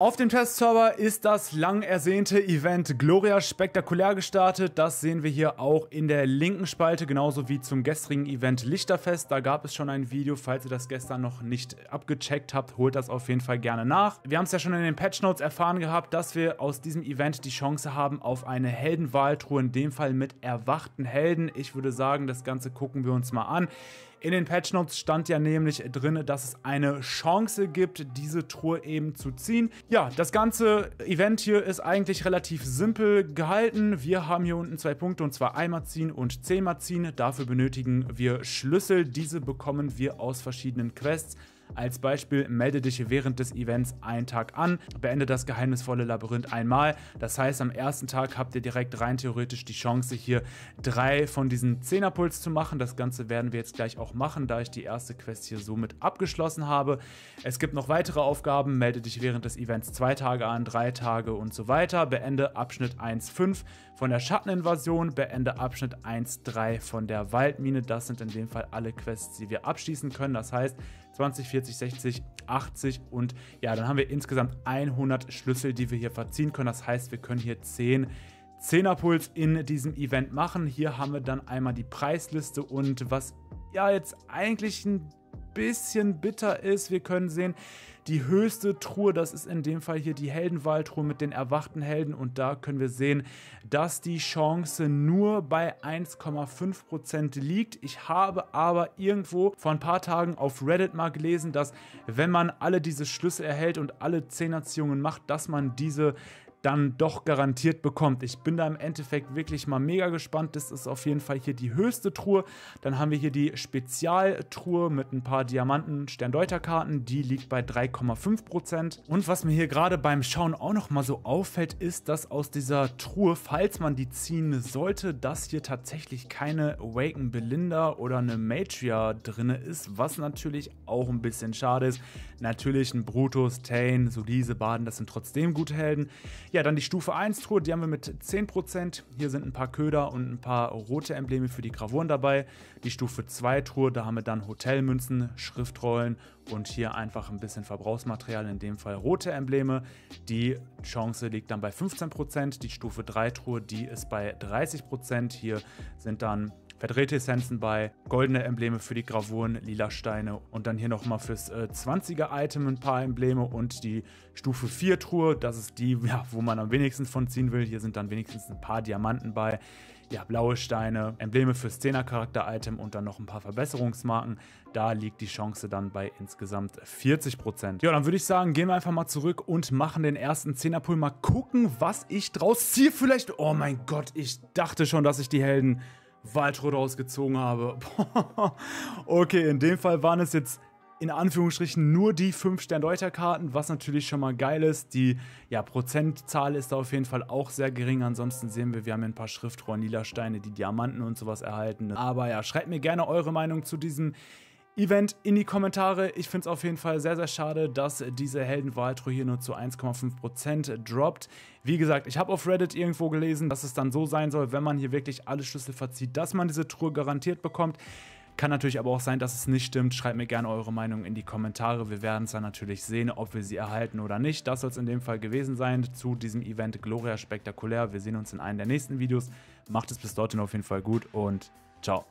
Auf dem Testserver ist das lang ersehnte Event Gloria spektakulär gestartet. Das sehen wir hier auch in der linken Spalte, genauso wie zum gestrigen Event Lichterfest. Da gab es schon ein Video, falls ihr das gestern noch nicht abgecheckt habt, holt das auf jeden Fall gerne nach. Wir haben es ja schon in den Patch Notes erfahren gehabt, dass wir aus diesem Event die Chance haben auf eine Heldenwahltruhe, in dem Fall mit erwachten Helden. Ich würde sagen, das Ganze gucken wir uns mal an. In den Patch Notes stand ja nämlich drin, dass es eine Chance gibt, diese Truhe eben zu ziehen. Ja, das ganze Event hier ist eigentlich relativ simpel gehalten. Wir haben hier unten zwei Punkte und zwar einmal ziehen und zehnmal ziehen. Dafür benötigen wir Schlüssel. Diese bekommen wir aus verschiedenen Quests. Als Beispiel melde dich während des Events einen Tag an, beende das geheimnisvolle Labyrinth einmal. Das heißt, am ersten Tag habt ihr direkt rein theoretisch die Chance, hier drei von diesen Zehnerpuls zu machen. Das Ganze werden wir jetzt gleich auch machen, da ich die erste Quest hier somit abgeschlossen habe. Es gibt noch weitere Aufgaben. Melde dich während des Events zwei Tage an, drei Tage und so weiter. Beende Abschnitt 1.5 von der Schatteninvasion. Beende Abschnitt 1.3 von der Waldmine. Das sind in dem Fall alle Quests, die wir abschließen können. Das heißt, 2024 40, 60, 80 und ja, dann haben wir insgesamt 100 Schlüssel, die wir hier verziehen können. Das heißt, wir können hier 10 10er-Puls in diesem Event machen. Hier haben wir dann einmal die Preisliste und was ja jetzt eigentlich ein bisschen bitter ist. Wir können sehen, die höchste Truhe, das ist in dem Fall hier die Heldenwahltruhe mit den erwachten Helden und da können wir sehen, dass die Chance nur bei 1,5% liegt. Ich habe aber irgendwo vor ein paar Tagen auf Reddit mal gelesen, dass wenn man alle diese Schlüsse erhält und alle 10 Erziehungen macht, dass man diese dann doch garantiert bekommt. Ich bin da im Endeffekt wirklich mal mega gespannt. Das ist auf jeden Fall hier die höchste Truhe. Dann haben wir hier die Spezialtruhe mit ein paar Diamanten Sterndeuterkarten. Die liegt bei 3,5%. Und was mir hier gerade beim Schauen auch nochmal so auffällt, ist, dass aus dieser Truhe, falls man die ziehen sollte, dass hier tatsächlich keine Awaken Belinda oder eine Matria drin ist, was natürlich auch ein bisschen schade ist. Natürlich ein Brutus, Tane, so diese Baden, das sind trotzdem gute Helden. Ja, dann die Stufe 1 Truhe, die haben wir mit 10%. Hier sind ein paar Köder und ein paar rote Embleme für die Gravuren dabei. Die Stufe 2 Truhe, da haben wir dann Hotelmünzen, Schriftrollen und hier einfach ein bisschen Verbrauchsmaterial, in dem Fall rote Embleme. Die Chance liegt dann bei 15%. Die Stufe 3 Truhe, die ist bei 30%. Hier sind dann verdrehte Essenzen bei, goldene Embleme für die Gravuren, lila Steine und dann hier nochmal fürs äh, 20er-Item ein paar Embleme und die Stufe 4-Truhe. Das ist die, ja, wo man am wenigsten von ziehen will. Hier sind dann wenigstens ein paar Diamanten bei ja, blaue Steine, Embleme fürs 10er Charakter-Item und dann noch ein paar Verbesserungsmarken. Da liegt die Chance dann bei insgesamt 40%. Ja, dann würde ich sagen, gehen wir einfach mal zurück und machen den ersten 10er Pool. Mal gucken, was ich draus ziehe. Vielleicht, oh mein Gott, ich dachte schon, dass ich die Helden Waldrot rausgezogen habe. okay, in dem Fall waren es jetzt in Anführungsstrichen nur die 5 Sterndeuterkarten, was natürlich schon mal geil ist. Die ja, Prozentzahl ist da auf jeden Fall auch sehr gering. Ansonsten sehen wir, wir haben ein paar Schriftrollen, Lilasteine, die Diamanten und sowas erhalten. Aber ja, schreibt mir gerne eure Meinung zu diesem Event in die Kommentare. Ich finde es auf jeden Fall sehr, sehr schade, dass diese Heldenwahltruhe hier nur zu 1,5% droppt. Wie gesagt, ich habe auf Reddit irgendwo gelesen, dass es dann so sein soll, wenn man hier wirklich alle Schlüssel verzieht, dass man diese Truhe garantiert bekommt. Kann natürlich aber auch sein, dass es nicht stimmt. Schreibt mir gerne eure Meinung in die Kommentare. Wir werden es dann natürlich sehen, ob wir sie erhalten oder nicht. Das soll es in dem Fall gewesen sein zu diesem Event Gloria Spektakulär. Wir sehen uns in einem der nächsten Videos. Macht es bis dorthin auf jeden Fall gut und ciao.